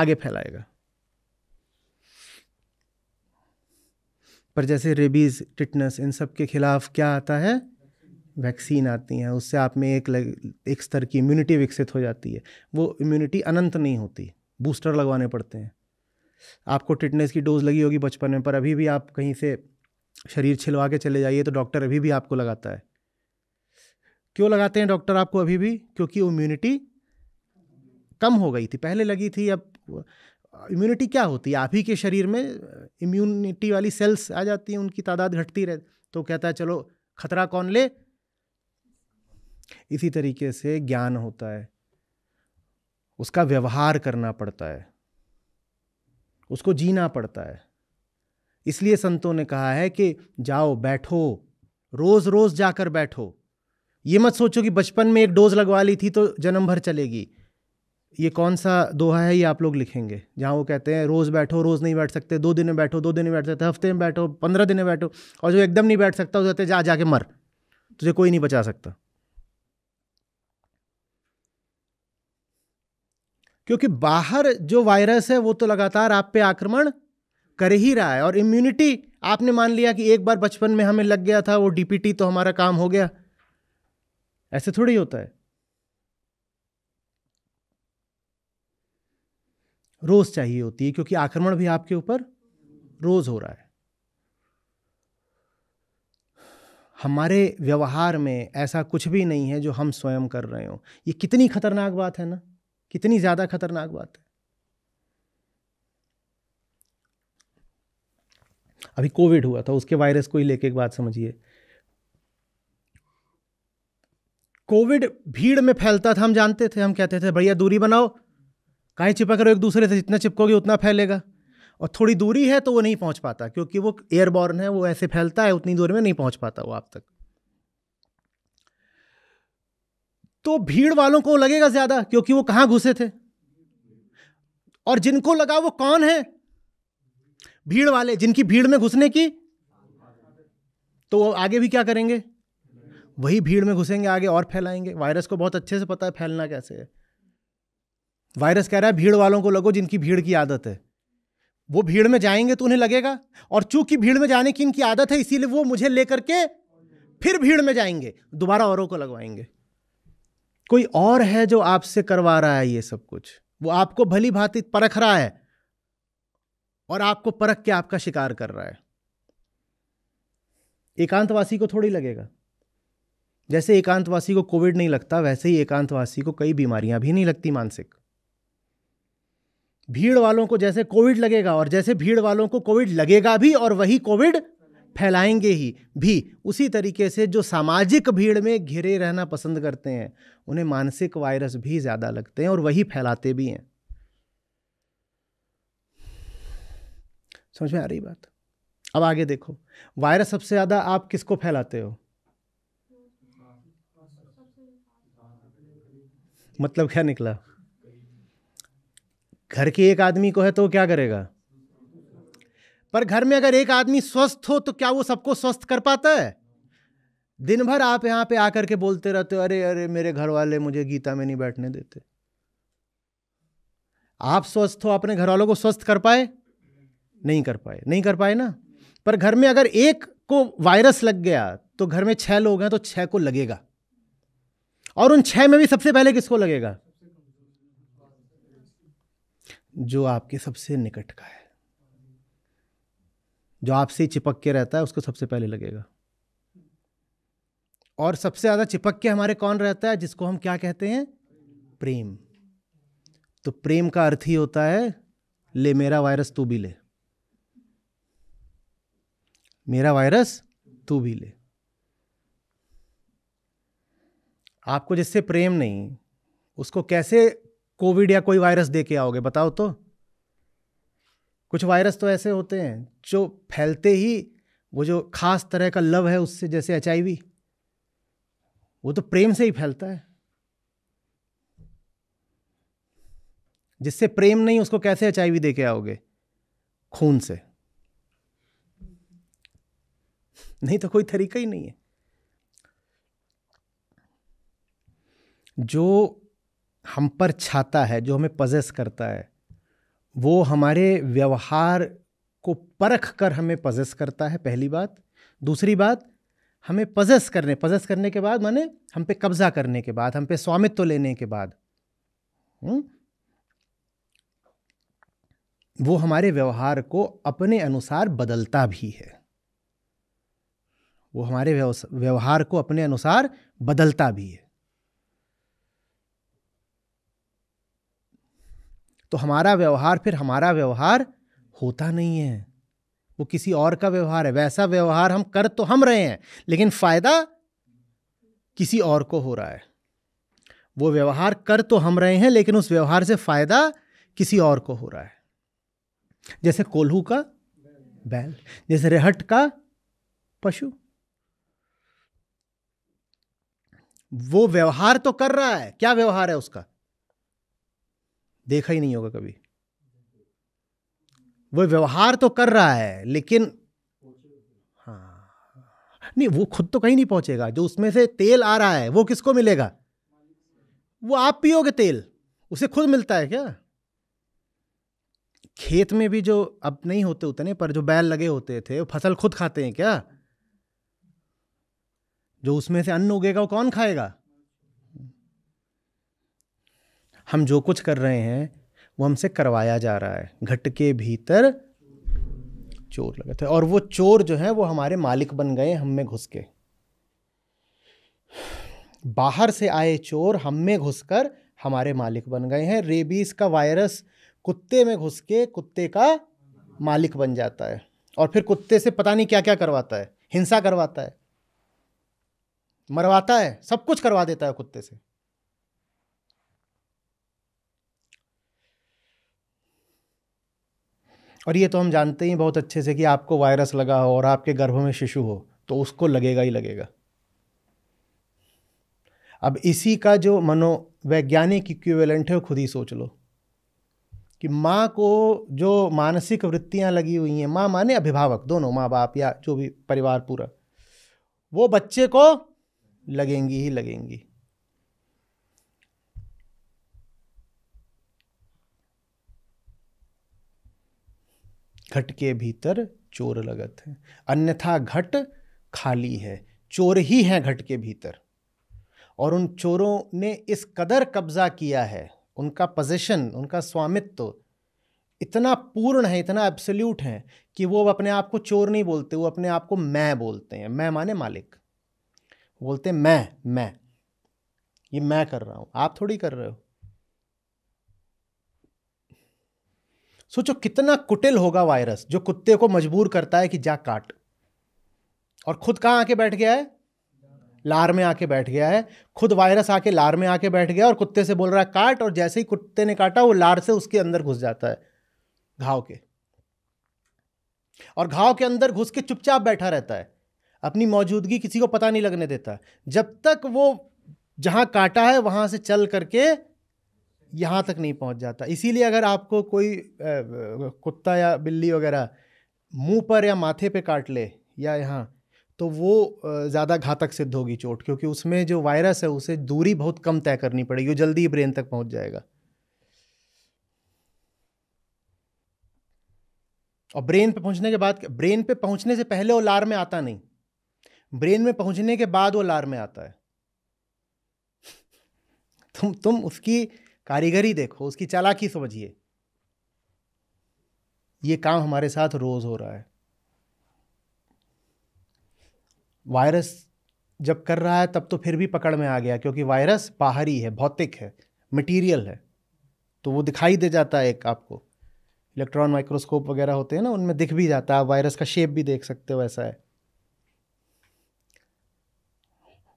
आगे फैलाएगा पर जैसे रेबीज टिटनेस इन सब के खिलाफ क्या आता है वैक्सीन आती हैं उससे आप में एक लग, एक स्तर की इम्यूनिटी विकसित हो जाती है वो इम्यूनिटी अनंत नहीं होती बूस्टर लगवाने पड़ते हैं आपको टिटनेस की डोज लगी होगी बचपन में पर अभी भी आप कहीं से शरीर छिलवा के चले जाइए तो डॉक्टर अभी भी आपको लगाता है क्यों लगाते हैं डॉक्टर आपको अभी भी क्योंकि इम्यूनिटी कम हो गई थी पहले लगी थी अब इम्यूनिटी क्या होती है आप ही के शरीर में इम्यूनिटी वाली सेल्स आ जाती हैं उनकी तादाद घटती रहती तो कहता है चलो खतरा कौन ले इसी तरीके से ज्ञान होता है उसका व्यवहार करना पड़ता है उसको जीना पड़ता है इसलिए संतों ने कहा है कि जाओ बैठो रोज़ रोज़ जाकर बैठो ये मत सोचो कि बचपन में एक डोज लगवा ली थी तो जन्म भर चलेगी ये कौन सा दोहा है ये आप लोग लिखेंगे जहाँ वो कहते हैं रोज़ बैठो रोज़ नहीं बैठ सकते दो दिन में बैठो दो दिन में बैठ सकते हफ्ते में बैठो पंद्रह दिन में बैठो और जो एकदम नहीं बैठ सकता वो कहते जा जाके मर तुझे कोई नहीं बचा सकता क्योंकि बाहर जो वायरस है वो तो लगातार आप पे आक्रमण कर ही रहा है और इम्यूनिटी आपने मान लिया कि एक बार बचपन में हमें लग गया था वो डीपीटी तो हमारा काम हो गया ऐसे थोड़ी होता है रोज चाहिए होती है क्योंकि आक्रमण भी आपके ऊपर रोज हो रहा है हमारे व्यवहार में ऐसा कुछ भी नहीं है जो हम स्वयं कर रहे हो ये कितनी खतरनाक बात है ना कितनी ज़्यादा खतरनाक बात है अभी कोविड हुआ था उसके वायरस को ही लेके एक बात समझिए कोविड भीड़ में फैलता था हम जानते थे हम कहते थे भैया दूरी बनाओ कहीं चिपक रहे एक दूसरे से जितना चिपकोगे उतना फैलेगा और थोड़ी दूरी है तो वो नहीं पहुंच पाता क्योंकि वो एयरबॉर्न है वो ऐसे फैलता है उतनी दूर में नहीं पहुंच पाता वो आप तक तो भीड़ वालों को लगेगा ज़्यादा क्योंकि वो कहाँ घुसे थे और जिनको लगा वो कौन है भीड़ वाले जिनकी भीड़ में घुसने की तो वो आगे भी क्या करेंगे वही भीड़ में घुसेंगे आगे और फैलाएंगे वायरस को बहुत अच्छे से पता है फैलना कैसे है वायरस कह रहा है भीड़ वालों को लगो जिनकी भीड़ की आदत है वो भीड़ में जाएंगे तो उन्हें लगेगा और चूंकि भीड़ में जाने की इनकी आदत है इसीलिए वो मुझे लेकर के फिर भीड़ में जाएंगे दोबारा औरों को लगवाएंगे कोई और है जो आपसे करवा रहा है ये सब कुछ वो आपको भली भांति परख रहा है और आपको परख के आपका शिकार कर रहा है एकांतवासी को थोड़ी लगेगा जैसे एकांतवासी को कोविड नहीं लगता वैसे ही एकांतवासी को कई बीमारियां भी नहीं लगती मानसिक भीड़ वालों को जैसे कोविड लगेगा और जैसे भीड़ वालों को कोविड लगेगा भी और वही कोविड फैलाएंगे ही भी उसी तरीके से जो सामाजिक भीड़ में घिरे रहना पसंद करते हैं उन्हें मानसिक वायरस भी ज़्यादा लगते हैं और वही फैलाते भी हैं समझ में आ रही बात अब आगे देखो वायरस सबसे ज़्यादा आप किसको फैलाते हो मतलब क्या निकला घर के एक आदमी को है तो क्या करेगा पर घर में अगर एक आदमी स्वस्थ हो तो क्या वो सबको स्वस्थ कर पाता है दिन भर आप यहां पे आकर के बोलते रहते हो अरे अरे मेरे घर वाले मुझे गीता में नहीं बैठने देते आप स्वस्थ हो अपने घर वालों को स्वस्थ कर पाए नहीं कर पाए नहीं कर पाए ना पर घर में अगर एक को वायरस लग गया तो घर में छह लोग हैं तो छह को लगेगा और उन छह में भी सबसे पहले किसको लगेगा जो आपके सबसे निकट का है जो आपसे चिपक के रहता है उसको सबसे पहले लगेगा और सबसे ज़्यादा चिपक के हमारे कौन रहता है जिसको हम क्या कहते हैं प्रेम तो प्रेम का अर्थ ही होता है ले मेरा वायरस तू भी ले मेरा वायरस तू भी ले आपको जिससे प्रेम नहीं उसको कैसे कोविड या कोई वायरस दे के आओगे बताओ तो कुछ वायरस तो ऐसे होते हैं जो फैलते ही वो जो खास तरह का लव है उससे जैसे एच वो तो प्रेम से ही फैलता है जिससे प्रेम नहीं उसको कैसे एच आई दे के आओगे खून से नहीं तो कोई तरीका ही नहीं है जो हम पर छाता है जो हमें पजेस करता है वो हमारे व्यवहार को परख कर हमें पजेस करता है पहली बात दूसरी बात हमें पजेस करने पजेस करने के बाद माने हम पे कब्जा करने के बाद हम पे स्वामित्व तो लेने के बाद हुँ? हम्म, वो हमारे व्यवहार को अपने अनुसार बदलता भी है वो हमारे व्यवहार को अपने अनुसार बदलता भी है तो हमारा व्यवहार फिर हमारा व्यवहार होता नहीं है वो किसी और का व्यवहार है वैसा व्यवहार हम कर तो हम रहे हैं लेकिन फ़ायदा किसी और को हो रहा है वो व्यवहार कर तो हम रहे हैं लेकिन उस व्यवहार से फ़ायदा किसी और को हो रहा है जैसे कोल्हू का बैल जैसे रेहट का पशु वो व्यवहार तो कर रहा है क्या व्यवहार है उसका देखा ही नहीं होगा कभी वो व्यवहार तो कर रहा है लेकिन हाँ नहीं वो खुद तो कहीं नहीं पहुंचेगा जो उसमें से तेल आ रहा है वो किसको मिलेगा वो आप पियोगे तेल उसे खुद मिलता है क्या खेत में भी जो अब नहीं होते उतने पर जो बैल लगे होते थे वो फसल खुद खाते हैं क्या जो उसमें से अन्न उगेगा वो कौन खाएगा हम जो कुछ कर रहे हैं वो हमसे करवाया जा रहा है घट के भीतर चोर लगे थे और वो चोर जो है वो हमारे मालिक बन गए हम में घुस के बाहर से आए चोर हम में घुसकर हमारे मालिक बन गए हैं रेबीज का वायरस कुत्ते में घुस के कुत्ते का मालिक बन जाता है और फिर कुत्ते से पता नहीं क्या क्या करवाता है हिंसा करवाता है मरवाता है सब कुछ करवा देता है कुत्ते से और ये तो हम जानते ही बहुत अच्छे से कि आपको वायरस लगा हो और आपके गर्भ में शिशु हो तो उसको लगेगा ही लगेगा अब इसी का जो मनोवैज्ञानिक इक्विवेलेंट है वो खुद ही सोच लो कि माँ को जो मानसिक वृत्तियाँ लगी हुई हैं माँ माने अभिभावक दोनों माँ बाप या जो भी परिवार पूरा वो बच्चे को लगेंगी ही लगेंगी घट के भीतर चोर लगत है अन्यथा घट खाली है चोर ही हैं घट के भीतर और उन चोरों ने इस कदर कब्जा किया है उनका पोजीशन उनका स्वामित्व इतना पूर्ण है इतना एब्सोल्यूट है कि वो अपने आप को चोर नहीं बोलते वो अपने आप को मैं बोलते हैं मैं माने मालिक बोलते मैं मैं ये मैं कर रहा हूँ आप थोड़ी कर रहे हो सोचो कितना कुटिल होगा वायरस जो कुत्ते को मजबूर करता है कि जा काट और खुद कहाँ आके बैठ गया है लार में आके बैठ गया है खुद वायरस आके लार में आके बैठ गया और कुत्ते से बोल रहा है काट और जैसे ही कुत्ते ने काटा वो लार से उसके अंदर घुस जाता है घाव के और घाव के अंदर घुस के चुपचाप बैठा रहता है अपनी मौजूदगी किसी को पता नहीं लगने देता जब तक वो जहां काटा है वहां से चल करके यहाँ तक नहीं पहुँच जाता इसीलिए अगर आपको कोई कुत्ता या बिल्ली वगैरह मुंह पर या माथे पे काट ले या यहाँ तो वो ज़्यादा घातक सिद्ध होगी चोट क्योंकि उसमें जो वायरस है उसे दूरी बहुत कम तय करनी पड़ेगी वो जल्दी ही ब्रेन तक पहुँच जाएगा और ब्रेन पे पहुंचने के बाद ब्रेन पे पहुंचने से पहले वो लार में आता नहीं ब्रेन में पहुंचने के बाद वो लार में आता है तुम तुम उसकी कारीगरी देखो उसकी चालाकी समझिए ये काम हमारे साथ रोज हो रहा है वायरस जब कर रहा है तब तो फिर भी पकड़ में आ गया क्योंकि वायरस बाहरी है भौतिक है मटेरियल है तो वो दिखाई दे जाता है एक आपको इलेक्ट्रॉन माइक्रोस्कोप वगैरह होते हैं ना उनमें दिख भी जाता है आप वायरस का शेप भी देख सकते हो ऐसा है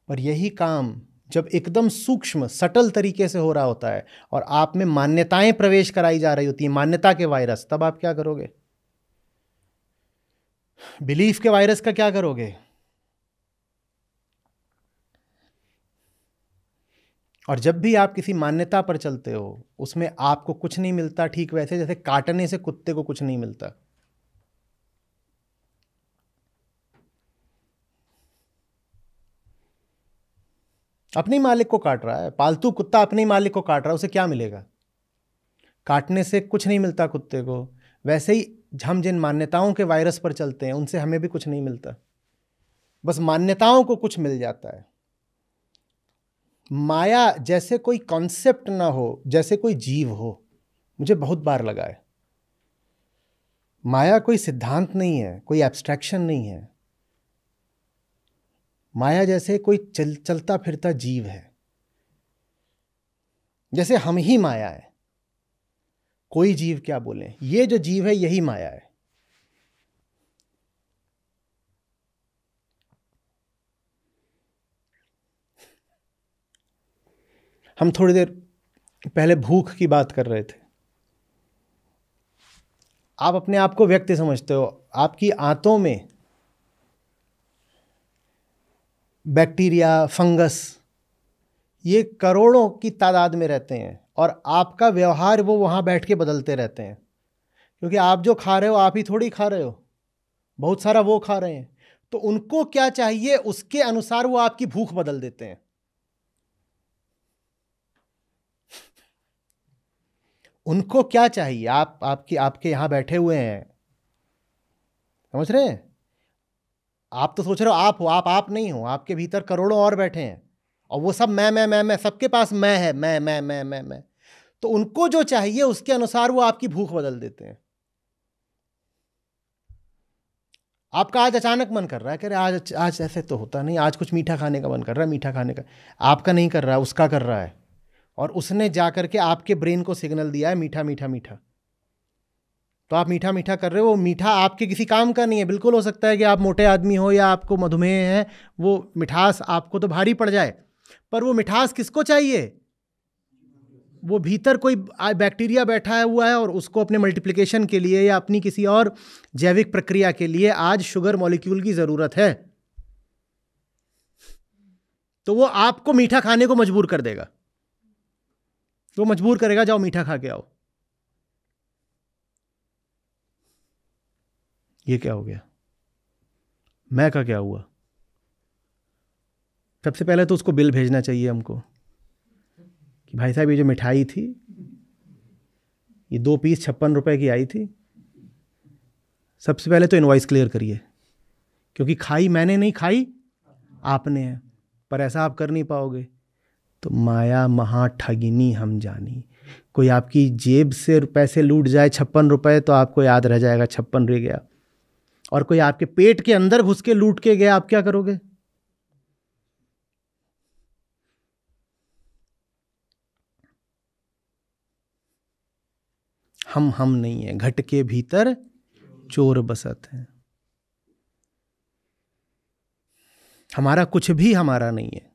पर यही काम जब एकदम सूक्ष्म सटल तरीके से हो रहा होता है और आप में मान्यताएं प्रवेश कराई जा रही होती हैं मान्यता के वायरस तब आप क्या करोगे बिलीफ के वायरस का क्या करोगे और जब भी आप किसी मान्यता पर चलते हो उसमें आपको कुछ नहीं मिलता ठीक वैसे जैसे काटने से कुत्ते को कुछ नहीं मिलता अपने ही मालिक को काट रहा है पालतू कुत्ता अपने ही मालिक को काट रहा है उसे क्या मिलेगा काटने से कुछ नहीं मिलता कुत्ते को वैसे ही हम जिन मान्यताओं के वायरस पर चलते हैं उनसे हमें भी कुछ नहीं मिलता बस मान्यताओं को कुछ मिल जाता है माया जैसे कोई कॉन्सेप्ट ना हो जैसे कोई जीव हो मुझे बहुत बार लगा है माया कोई सिद्धांत नहीं है कोई एब्स्ट्रैक्शन नहीं है माया जैसे कोई चल चलता फिरता जीव है जैसे हम ही माया है कोई जीव क्या बोले ये जो जीव है यही माया है हम थोड़ी देर पहले भूख की बात कर रहे थे आप अपने आप को व्यक्ति समझते हो आपकी आंतों में बैक्टीरिया फंगस ये करोड़ों की तादाद में रहते हैं और आपका व्यवहार वो वहाँ बैठ के बदलते रहते हैं क्योंकि आप जो खा रहे हो आप ही थोड़ी खा रहे हो बहुत सारा वो खा रहे हैं तो उनको क्या चाहिए उसके अनुसार वो आपकी भूख बदल देते हैं उनको क्या चाहिए आप आपकी आपके यहाँ बैठे हुए हैं समझ रहे हैं आप तो सोच रहे हो आप हो आप आप नहीं हो आपके भीतर करोड़ों और बैठे हैं और वो सब मैं मैं मैं मैं सबके पास मैं है मैं मैं मैं मैं मैं तो उनको जो चाहिए उसके अनुसार वो आपकी भूख बदल देते हैं आपका आज अचानक मन कर रहा है कह रहे आज आज ऐसे तो होता नहीं आज कुछ मीठा खाने का मन कर रहा है मीठा खाने का आपका नहीं कर रहा है उसका कर रहा है और उसने जा करके आपके ब्रेन को सिग्नल दिया है मीठा मीठा मीठा तो आप मीठा मीठा कर रहे हो वो मीठा आपके किसी काम का नहीं है बिल्कुल हो सकता है कि आप मोटे आदमी हो या आपको मधुमेह है वो मिठास आपको तो भारी पड़ जाए पर वो मिठास किसको चाहिए वो भीतर कोई बैक्टीरिया बैठा हुआ है और उसको अपने मल्टीप्लिकेशन के लिए या अपनी किसी और जैविक प्रक्रिया के लिए आज शुगर मॉलिक्यूल की ज़रूरत है तो वो आपको मीठा खाने को मजबूर कर देगा वो मजबूर करेगा जाओ मीठा खा के आओ ये क्या हो गया मैं का क्या हुआ सबसे पहले तो उसको बिल भेजना चाहिए हमको कि भाई साहब ये जो मिठाई थी ये दो पीस छप्पन रुपए की आई थी सबसे पहले तो इनवॉइस क्लियर करिए क्योंकि खाई मैंने नहीं खाई आपने है पर ऐसा आप कर नहीं पाओगे तो माया महा ठगिनी हम जानी कोई आपकी जेब से पैसे लूट जाए छप्पन रुपए तो आपको याद रह जाएगा छप्पन रह गया और कोई आपके पेट के अंदर घुस के लूट के गया आप क्या करोगे हम हम नहीं है घट के भीतर चोर बसत है हमारा कुछ भी हमारा नहीं है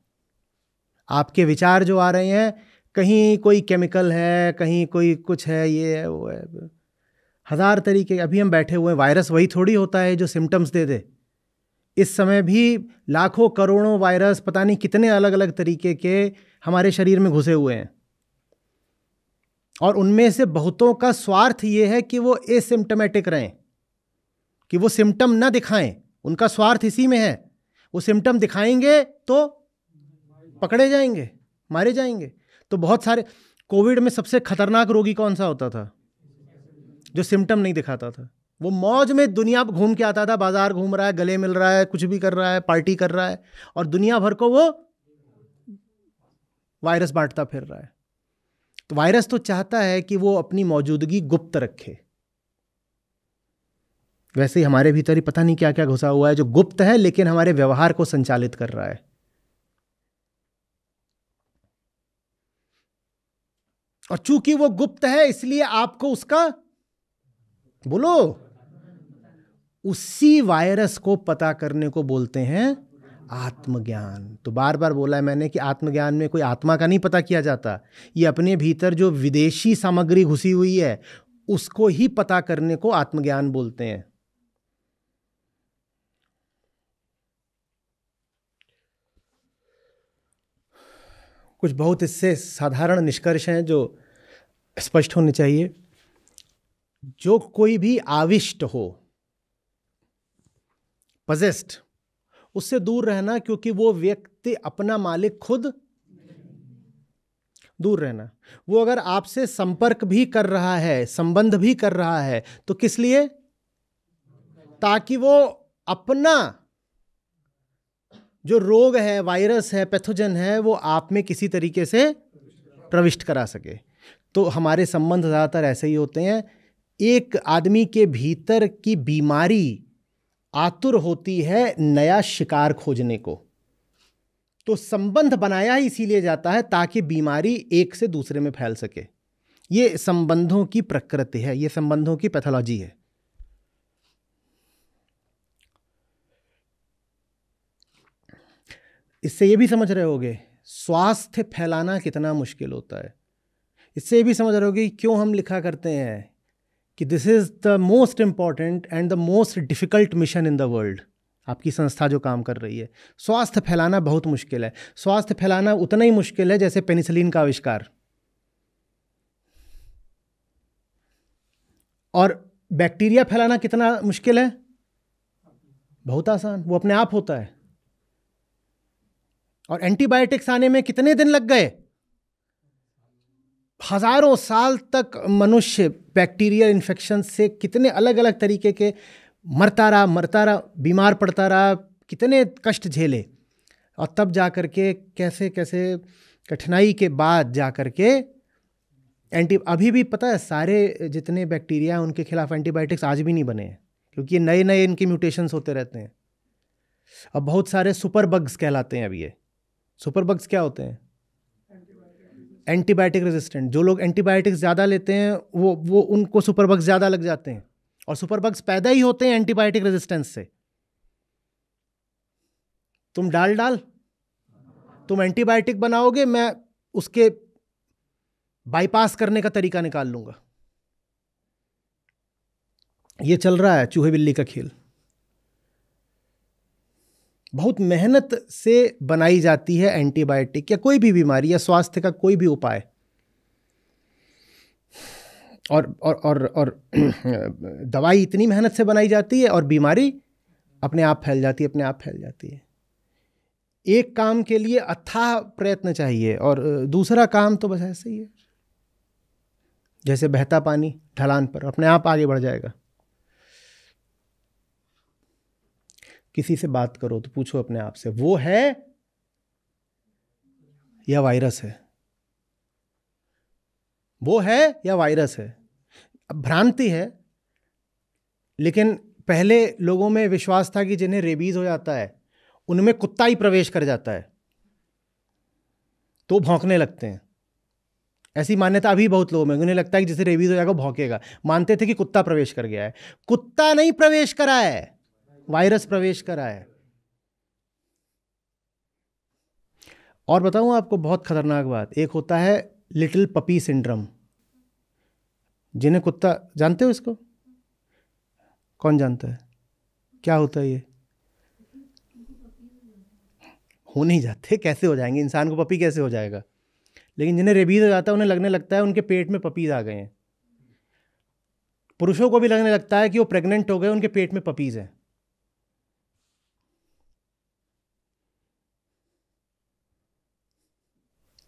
आपके विचार जो आ रहे हैं कहीं कोई केमिकल है कहीं कोई कुछ है ये है वो है हज़ार तरीके अभी हम बैठे हुए हैं वायरस वही थोड़ी होता है जो सिम्टम्स दे दे इस समय भी लाखों करोड़ों वायरस पता नहीं कितने अलग अलग तरीके के हमारे शरीर में घुसे हुए हैं और उनमें से बहुतों का स्वार्थ ये है कि वो एसिम्टमेटिक रहें कि वो सिम्टम ना दिखाएं उनका स्वार्थ इसी में है वो सिम्टम दिखाएंगे तो पकड़े जाएंगे मारे जाएंगे तो बहुत सारे कोविड में सबसे खतरनाक रोगी कौन सा होता था जो सिम्टम नहीं दिखाता था वो मौज में दुनिया घूम के आता था बाजार घूम रहा है गले मिल रहा है कुछ भी कर रहा है पार्टी कर रहा है और दुनिया भर को वो वायरस बांटता फिर रहा है तो वायरस तो चाहता है कि वो अपनी मौजूदगी गुप्त रखे वैसे ही हमारे भीतर ही पता नहीं क्या क्या घुसा हुआ है जो गुप्त है लेकिन हमारे व्यवहार को संचालित कर रहा है और चूंकि वो गुप्त है इसलिए आपको उसका बोलो उसी वायरस को पता करने को बोलते हैं आत्मज्ञान तो बार बार बोला है मैंने कि आत्मज्ञान में कोई आत्मा का नहीं पता किया जाता ये अपने भीतर जो विदेशी सामग्री घुसी हुई है उसको ही पता करने को आत्मज्ञान बोलते हैं कुछ बहुत इससे साधारण निष्कर्ष हैं जो स्पष्ट होने चाहिए जो कोई भी आविष्ट हो पजेस्ट उससे दूर रहना क्योंकि वो व्यक्ति अपना मालिक खुद दूर रहना वो अगर आपसे संपर्क भी कर रहा है संबंध भी कर रहा है तो किस लिए ताकि वो अपना जो रोग है वायरस है पैथोजन है वो आप में किसी तरीके से प्रविष्ट करा सके तो हमारे संबंध ज़्यादातर ऐसे ही होते हैं एक आदमी के भीतर की बीमारी आतुर होती है नया शिकार खोजने को तो संबंध बनाया ही इसीलिए जाता है ताकि बीमारी एक से दूसरे में फैल सके ये संबंधों की प्रकृति है ये संबंधों की पैथोलॉजी है इससे ये भी समझ रहे होगे स्वास्थ्य फैलाना कितना मुश्किल होता है इससे ये भी समझ रहे होगे क्यों हम लिखा करते हैं कि this is the most important and the most difficult mission in the world आपकी संस्था जो काम कर रही है स्वास्थ्य फैलाना बहुत मुश्किल है स्वास्थ्य फैलाना उतना ही मुश्किल है जैसे पेनिसिलिन का आविष्कार और बैक्टीरिया फैलाना कितना मुश्किल है बहुत आसान वो अपने आप होता है और एंटीबायोटिक्स आने में कितने दिन लग गए हजारों साल तक मनुष्य बैक्टीरियल इन्फेक्शन से कितने अलग अलग तरीके के मरता रहा मरता रहा बीमार पड़ता रहा कितने कष्ट झेले और तब जा कर के कैसे कैसे कठिनाई के बाद जा कर के एंटी अभी भी पता है सारे जितने बैक्टीरिया हैं उनके खिलाफ एंटीबायोटिक्स आज भी नहीं बने हैं क्योंकि नए नए इनके म्यूटेशंस होते रहते हैं अब बहुत सारे सुपर बग्स कहलाते हैं अब ये सुपर बग्स क्या होते हैं एंटीबायोटिक रेजिस्टेंट जो लोग एंटीबायोटिक्स ज़्यादा लेते हैं वो वो उनको सुपरबग्स ज़्यादा लग जाते हैं और सुपरबग्स पैदा ही होते हैं एंटीबायोटिक रेजिस्टेंस से तुम डाल डाल तुम एंटीबायोटिक बनाओगे मैं उसके बाईपास करने का तरीका निकाल लूंगा ये चल रहा है चूहे बिल्ली का खेल बहुत मेहनत से बनाई जाती है एंटीबायोटिक या कोई भी बीमारी या स्वास्थ्य का कोई भी उपाय और और और और दवाई इतनी मेहनत से बनाई जाती है और बीमारी अपने आप फैल जाती है अपने आप फैल जाती है एक काम के लिए अथाह प्रयत्न चाहिए और दूसरा काम तो बस ऐसे ही है जैसे बहता पानी ढलान पर अपने आप आगे बढ़ जाएगा किसी से बात करो तो पूछो अपने आप से वो है या वायरस है वो है या वायरस है अब भ्रांति है लेकिन पहले लोगों में विश्वास था कि जिन्हें रेबीज हो जाता है उनमें कुत्ता ही प्रवेश कर जाता है तो भौंकने लगते हैं ऐसी मान्यता अभी बहुत लोगों में उन्हें लगता है कि जिसे रेबीज हो जाएगा भौंकेगा मानते थे कि कुत्ता प्रवेश कर गया है कुत्ता नहीं प्रवेश करा है वायरस प्रवेश करा है और बताऊं आपको बहुत खतरनाक बात एक होता है लिटिल पपी सिंड्रम जिन्हें कुत्ता जानते हो इसको कौन जानता है क्या होता है ये हो नहीं जाते कैसे हो जाएंगे इंसान को पपी कैसे हो जाएगा लेकिन जिन्हें रेबीज हो जाता है उन्हें लगने लगता है उनके पेट में पपीज आ गए हैं पुरुषों को भी लगने लगता है कि वो प्रेग्नेंट हो गए उनके पेट में पपीज हैं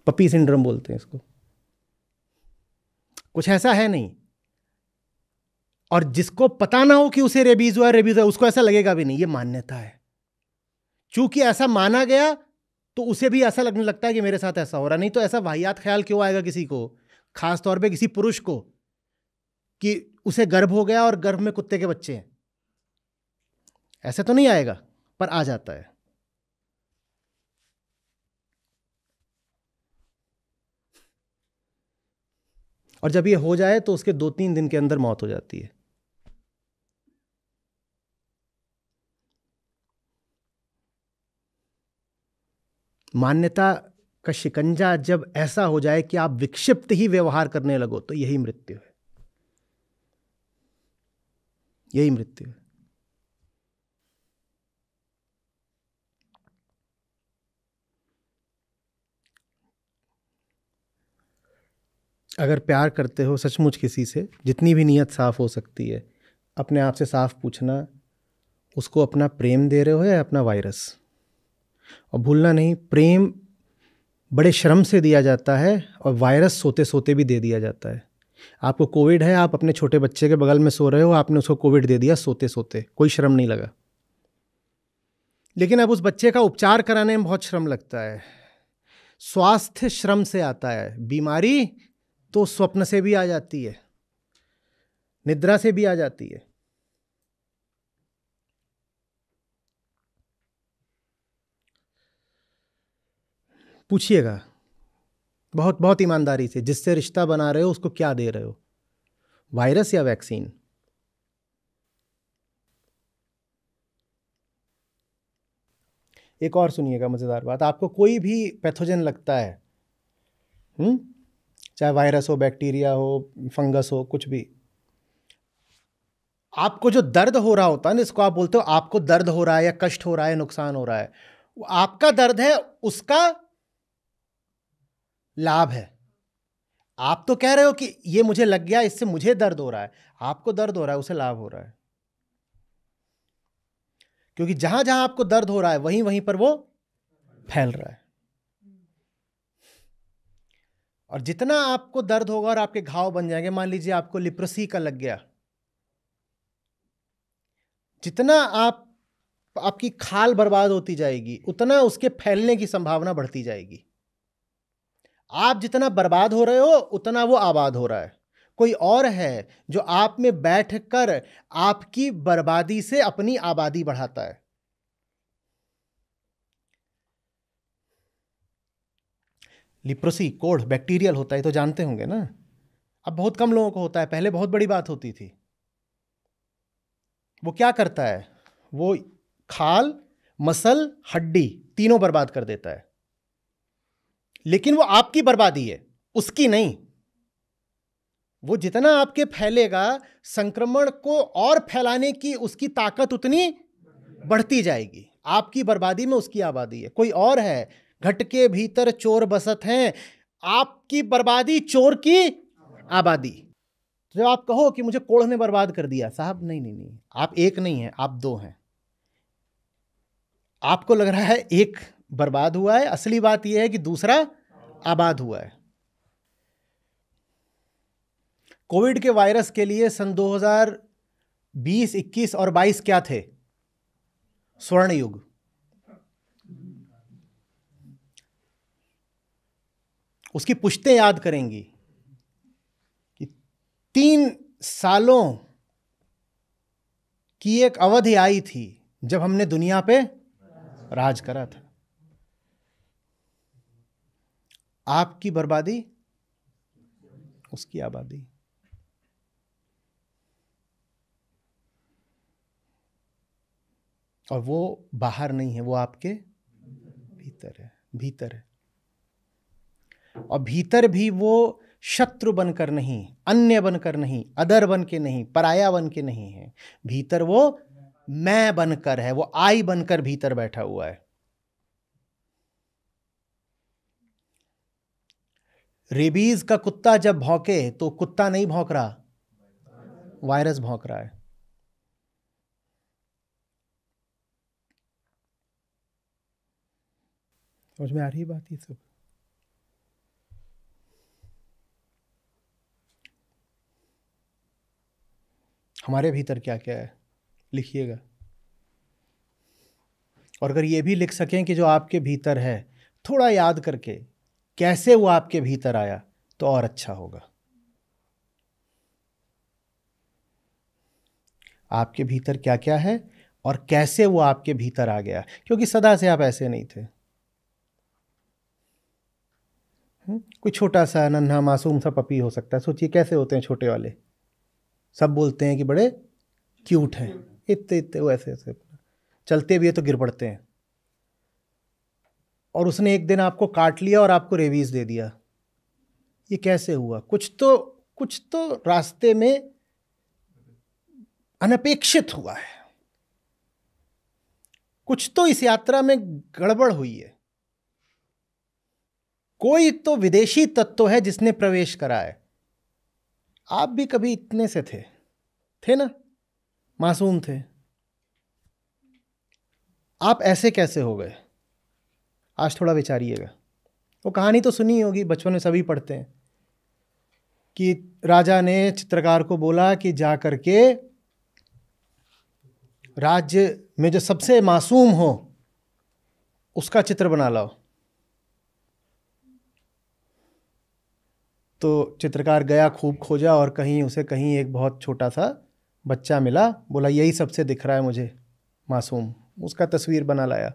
पपी सिंड्रोम बोलते हैं इसको कुछ ऐसा है नहीं और जिसको पता ना हो कि उसे रेबीज हुआ रेबीज हुआ उसको ऐसा लगेगा भी नहीं ये मान्यता है चूंकि ऐसा माना गया तो उसे भी ऐसा लगने लगता है कि मेरे साथ ऐसा हो रहा नहीं तो ऐसा वाहियात ख्याल क्यों आएगा किसी को खास तौर पे किसी पुरुष को कि उसे गर्भ हो गया और गर्भ में कुत्ते के बच्चे हैं ऐसा तो नहीं आएगा पर आ जाता है और जब ये हो जाए तो उसके दो तीन दिन के अंदर मौत हो जाती है मान्यता का शिकंजा जब ऐसा हो जाए कि आप विक्षिप्त ही व्यवहार करने लगो तो यही मृत्यु है यही मृत्यु है अगर प्यार करते हो सचमुच किसी से जितनी भी नीयत साफ़ हो सकती है अपने आप से साफ पूछना उसको अपना प्रेम दे रहे हो या अपना वायरस और भूलना नहीं प्रेम बड़े श्रम से दिया जाता है और वायरस सोते सोते भी दे दिया जाता है आपको कोविड है आप अपने छोटे बच्चे के बगल में सो रहे हो आपने उसको कोविड दे दिया सोते सोते कोई श्रम नहीं लगा लेकिन अब उस बच्चे का उपचार कराने में बहुत श्रम लगता है स्वास्थ्य श्रम से आता है बीमारी तो स्वप्न से भी आ जाती है निद्रा से भी आ जाती है पूछिएगा बहुत बहुत ईमानदारी से जिससे रिश्ता बना रहे हो उसको क्या दे रहे हो वायरस या वैक्सीन एक और सुनिएगा मज़ेदार बात आपको कोई भी पैथोजन लगता है हुँ? हम्म? चाहे वायरस हो बैक्टीरिया हो फंगस हो कुछ भी आपको जो दर्द हो रहा होता है ना इसको आप बोलते हो आपको दर्द हो रहा है या कष्ट हो रहा है नुकसान हो रहा है आपका दर्द है उसका लाभ है आप तो कह रहे हो कि ये मुझे लग गया इससे मुझे दर्द हो रहा है आपको दर्द हो रहा है उसे लाभ हो रहा है क्योंकि जहां जहां आपको दर्द हो रहा है वहीं वहीं पर वो फैल रहा है और जितना आपको दर्द होगा और आपके घाव बन जाएंगे मान लीजिए आपको लिप्रोसी का लग गया जितना आप आपकी खाल बर्बाद होती जाएगी उतना उसके फैलने की संभावना बढ़ती जाएगी आप जितना बर्बाद हो रहे हो उतना वो आबाद हो रहा है कोई और है जो आप में बैठ कर आपकी बर्बादी से अपनी आबादी बढ़ाता है लिप्रोसी कोढ़ बैक्टीरियल होता है तो जानते होंगे ना अब बहुत कम लोगों को होता है पहले बहुत बड़ी बात होती थी वो क्या करता है वो खाल मसल हड्डी तीनों बर्बाद कर देता है लेकिन वो आपकी बर्बादी है उसकी नहीं वो जितना आपके फैलेगा संक्रमण को और फैलाने की उसकी ताकत उतनी बढ़ती जाएगी आपकी बर्बादी में उसकी आबादी है कोई और है घट के भीतर चोर बसत हैं आपकी बर्बादी चोर की आबादी तो जब आप कहो कि मुझे कोढ़ ने बर्बाद कर दिया साहब नहीं नहीं नहीं आप एक नहीं हैं आप दो हैं आपको लग रहा है एक बर्बाद हुआ है असली बात यह है कि दूसरा आबाद हुआ है कोविड के वायरस के लिए सन 2020, 21 और 22 क्या थे स्वर्ण युग उसकी पुश्तें याद करेंगी कि तीन सालों की एक अवधि आई थी जब हमने दुनिया पे राज करा था आपकी बर्बादी उसकी आबादी और वो बाहर नहीं है वो आपके भीतर है भीतर है और भीतर भी वो शत्रु बनकर नहीं अन्य बनकर नहीं अदर बन के नहीं पराया बन के नहीं है भीतर वो मैं बनकर है वो आई बनकर भीतर बैठा हुआ है रेबीज का कुत्ता जब भौंके तो कुत्ता नहीं भौंक रहा वायरस भौंक रहा है समझ में आ रही बात ये सब हमारे भीतर क्या क्या है लिखिएगा और अगर ये भी लिख सकें कि जो आपके भीतर है थोड़ा याद करके कैसे वो आपके भीतर आया तो और अच्छा होगा आपके भीतर क्या क्या है और कैसे वो आपके भीतर आ गया क्योंकि सदा से आप ऐसे नहीं थे हम्म, कोई छोटा सा नन्हा मासूम सा पपी हो सकता है सोचिए कैसे होते हैं छोटे वाले सब बोलते हैं कि बड़े क्यूट हैं इतने इतने वो ऐसे ऐसे चलते भी है तो गिर पड़ते हैं और उसने एक दिन आपको काट लिया और आपको रेवीज़ दे दिया ये कैसे हुआ कुछ तो कुछ तो रास्ते में अनपेक्षित हुआ है कुछ तो इस यात्रा में गड़बड़ हुई है कोई तो विदेशी तत्व है जिसने प्रवेश करा है आप भी कभी इतने से थे थे ना मासूम थे आप ऐसे कैसे हो गए आज थोड़ा विचारिएगा वो कहानी तो सुनी होगी बचपन में सभी पढ़ते हैं कि राजा ने चित्रकार को बोला कि जा करके के राज्य में जो सबसे मासूम हो उसका चित्र बना लाओ तो चित्रकार गया खूब खोजा और कहीं उसे कहीं एक बहुत छोटा सा बच्चा मिला बोला यही सबसे दिख रहा है मुझे मासूम उसका तस्वीर बना लाया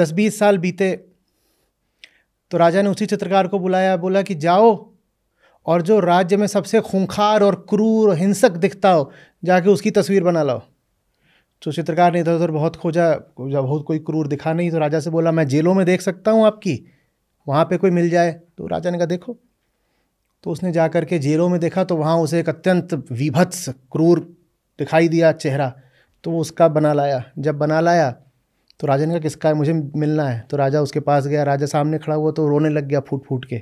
दस बीस साल बीते तो राजा ने उसी चित्रकार को बुलाया बोला कि जाओ और जो राज्य में सबसे खूंखार और क्रूर और हिंसक दिखता हो जाके उसकी तस्वीर बना लाओ तो चित्रकार ने इधर उधर बहुत खोजा जब बहुत कोई क्रूर दिखा नहीं तो राजा से बोला मैं जेलों में देख सकता हूँ आपकी वहाँ पे कोई मिल जाए तो राजा ने कहा देखो तो उसने जा कर के जेलों में देखा तो वहाँ उसे एक अत्यंत विभत्स क्रूर दिखाई दिया चेहरा तो वो उसका बना लाया जब बना लाया तो राजा ने कहा किसका है मुझे मिलना है तो राजा उसके पास गया राजा सामने खड़ा हुआ तो रोने लग गया फूट फूट के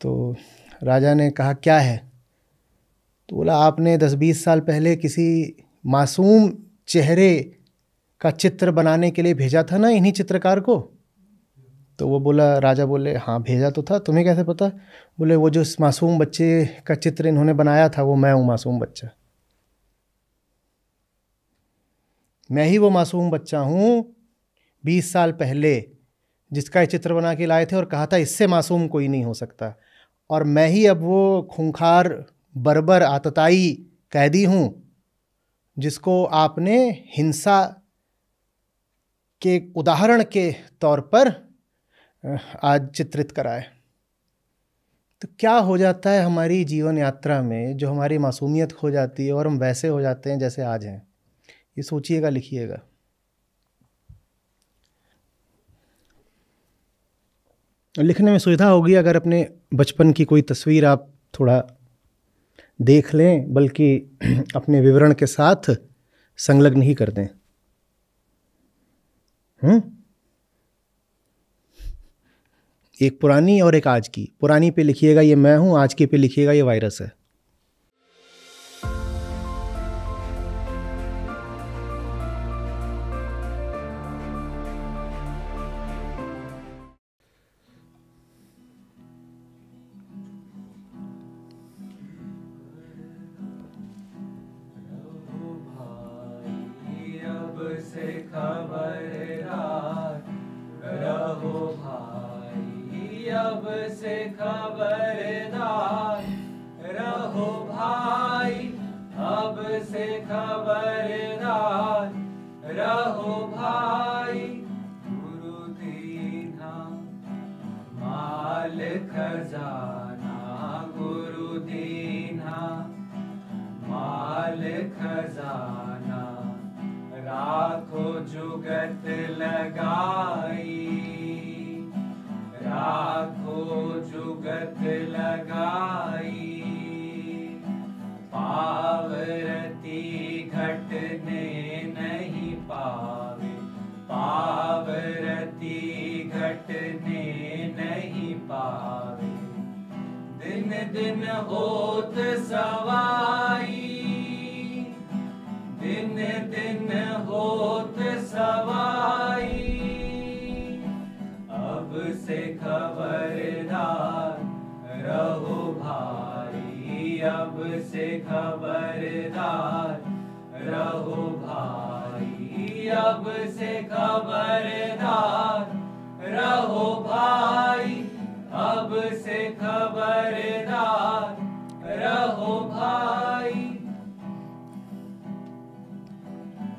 तो राजा ने कहा क्या है तो बोला आपने दस बीस साल पहले किसी मासूम चेहरे का चित्र बनाने के लिए भेजा था ना इन्हीं चित्रकार को तो वो बोला राजा बोले हाँ भेजा तो था तुम्हें कैसे पता बोले वो जो मासूम बच्चे का चित्र इन्होंने बनाया था वो मैं हूँ मासूम बच्चा मैं ही वो मासूम बच्चा हूँ बीस साल पहले जिसका ये चित्र बना के लाए थे और कहा था इससे मासूम कोई नहीं हो सकता और मैं ही अब वो खूंखार बरबर आतताई कैदी हूँ जिसको आपने हिंसा के उदाहरण के तौर पर आज चित्रित कराए तो क्या हो जाता है हमारी जीवन यात्रा में जो हमारी मासूमियत खो जाती है और हम वैसे हो जाते हैं जैसे आज हैं ये सोचिएगा लिखिएगा लिखने में सुविधा होगी अगर अपने बचपन की कोई तस्वीर आप थोड़ा देख लें बल्कि अपने विवरण के साथ संलग्न ही कर दें हम्म एक पुरानी और एक आज की पुरानी पे लिखिएगा ये मैं हूँ आज के पे लिखिएगा ये वायरस है खजाना गुरु दीना माल खजाना राखो जुगत लगाई राखो जुगत लगाई पाप दिन होत सवाई दिन दिन होत सवाई अब से खबरदार रहो भाई अब से खबरदार रहो भाई अब से खबरदार रहो भाई रहो भाई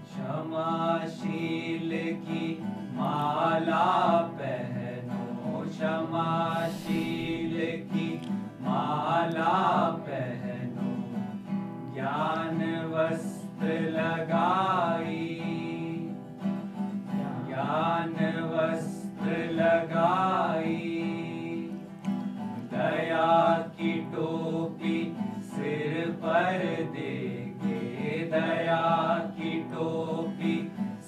क्षमाशील की माला पहनो क्षमाशील की माला पहनो ज्ञान वस्त्र लगाई ज्ञान वस्त्र लगाई दया की टोपी सिर पर देखे दया की टोपी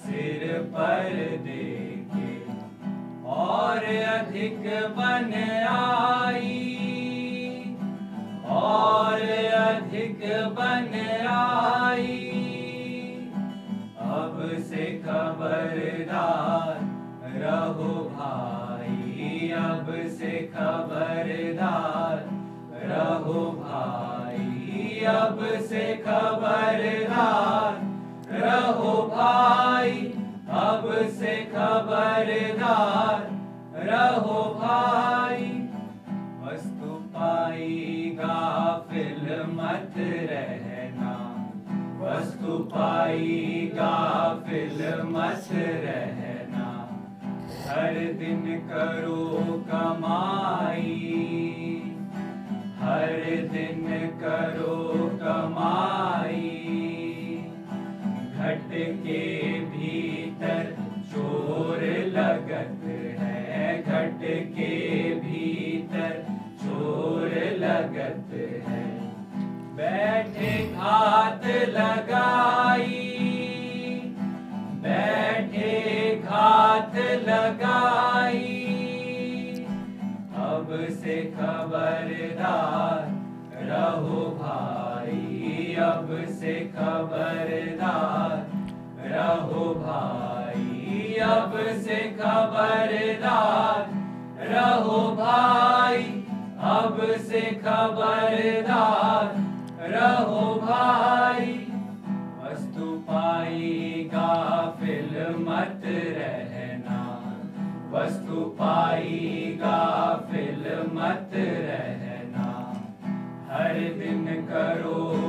सिर पर देखे और अधिक बन आई और अधिक बन आई अब से खबरदार रहो से खबरदार रहो भाई अब से खबरदार रहो भाई अब से खबरदार रहो भाई वस्तु पाई फिल मत रहना वस्तु पाई फिल मत रहना हर दिन करो कमाई हर दिन करो कमाई घट के भीतर चोर लगत है घट के भीतर चोर लगत है बैठे घात लगाई बैठे घात लगाई अब से खबरदार रहो भाई अब से खबरदार रहो भाई अब से खबरदार रहो भाई अब से खबरदार रहो भाई वस्तु पाई मत रहना वस्तु पाई गाफिल मत रहना हर दिन करो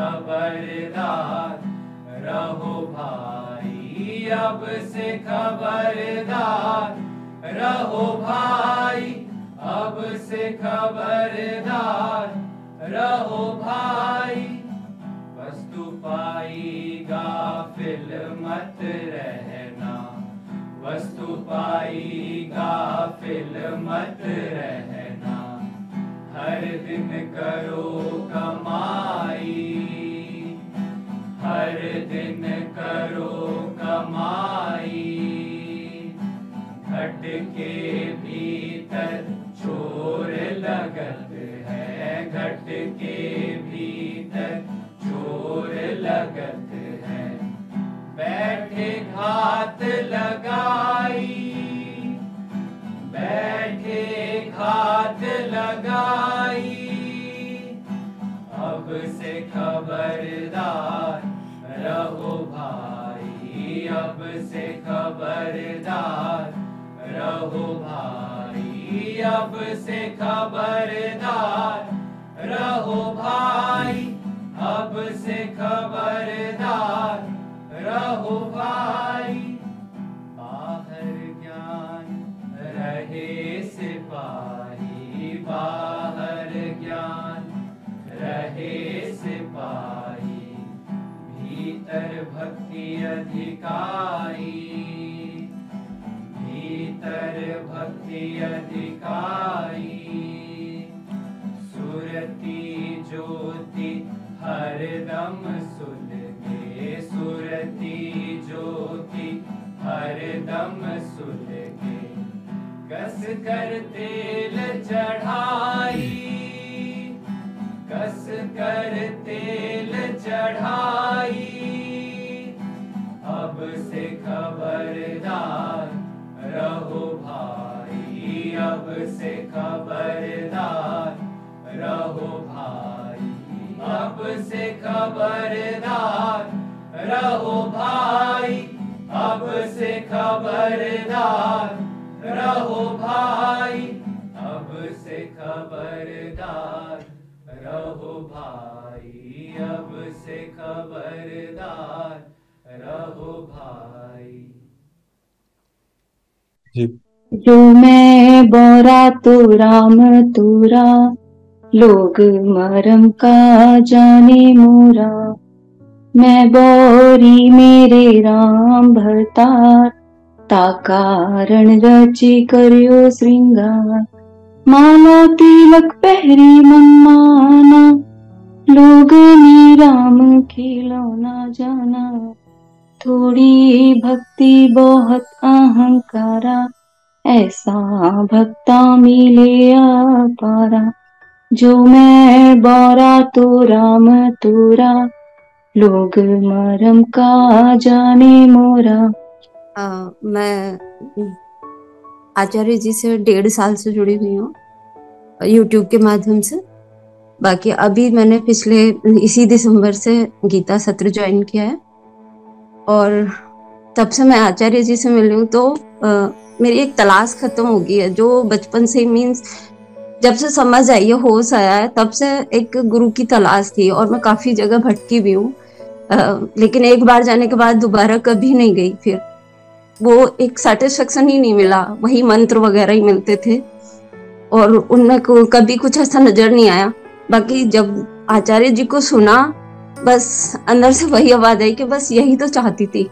खबरदार रहो भाई अब से खबरदार रहो भाई अब से खबरदार रहो भाई वस्तु पाएगा फिल मत रहना वस्तु पाएगा फिल मत रहना हर दिन करो कमाई हर दिन करो कमाई घट के भीतर चोर लगत है घट के भीतर चोर लगत है बैठे घात लगाई बैठे घात लगाई अब से खबरदार रहो भाई अब से खबरदार रहो भाई अब से खबरदार रहो भाई अब से खबरदार रहो भाई भक्ति अधिकारी भीतर भक्ति अधिकारी सुरती ज्योति हरदम गे सुरती ज्योति हरदम के कस कर तेल चढ़ाई कस कर तेल चढ़ाई से खबरदार रहो भाई अब से खबरदार रहो भाई अब से खबरदार रहो भाई अब से खबरदार रहो भाई अब से खबरदार रहो भाई अब से खबरदार रहो भाई जो मैं बोरा तू राम तूरा लोग मरम का जाने मोरा मैं बोरी मेरे राम भरतार ताकारण रची करियो श्रृंगार माला तिलक पहरी मनमाना लोग ने राम खिलौना जाना थोड़ी भक्ति बहुत अहंकारा ऐसा भक्ता मिले पारा जो मैं बारा तो राम तोरा लोग मरम का जाने मोरा आ, मैं आचार्य जी से डेढ़ साल से जुड़ी हुई हूँ यूट्यूब के माध्यम से बाकी अभी मैंने पिछले इसी दिसंबर से गीता सत्र ज्वाइन किया है और तब से मैं आचार्य जी से मिली हूँ तो आ, मेरी एक तलाश खत्म हो गई है जो बचपन से मीन्स जब से समझ आई है होश आया है तब से एक गुरु की तलाश थी और मैं काफी जगह भटकी भी हूँ लेकिन एक बार जाने के बाद दोबारा कभी नहीं गई फिर वो एक सेटिस्फेक्शन ही नहीं मिला वही मंत्र वगैरह ही मिलते थे और उनमें कभी कुछ ऐसा नजर नहीं आया बाकी जब आचार्य जी को सुना बस अंदर से वही आवाज आई कि बस यही तो चाहती थी